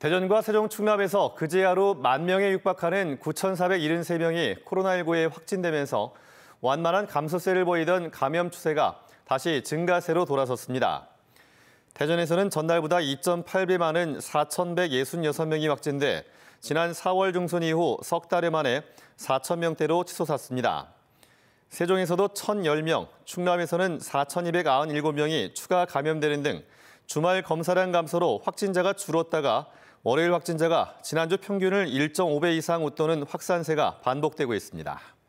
대전과 세종 충남에서 그제야로 만 명에 육박하는 9,473명이 코로나19에 확진되면서 완만한 감소세를 보이던 감염 추세가 다시 증가세로 돌아섰습니다. 대전에서는 전날보다 2.8배 많은 4,166명이 확진돼 지난 4월 중순 이후 석 달여 만에 4,000명대로 치솟았습니다. 세종에서도 1,010명, 충남에서는 4,297명이 추가 감염되는 등 주말 검사량 감소로 확진자가 줄었다가 월요일 확진자가 지난주 평균을 1.5배 이상 웃도는 확산세가 반복되고 있습니다.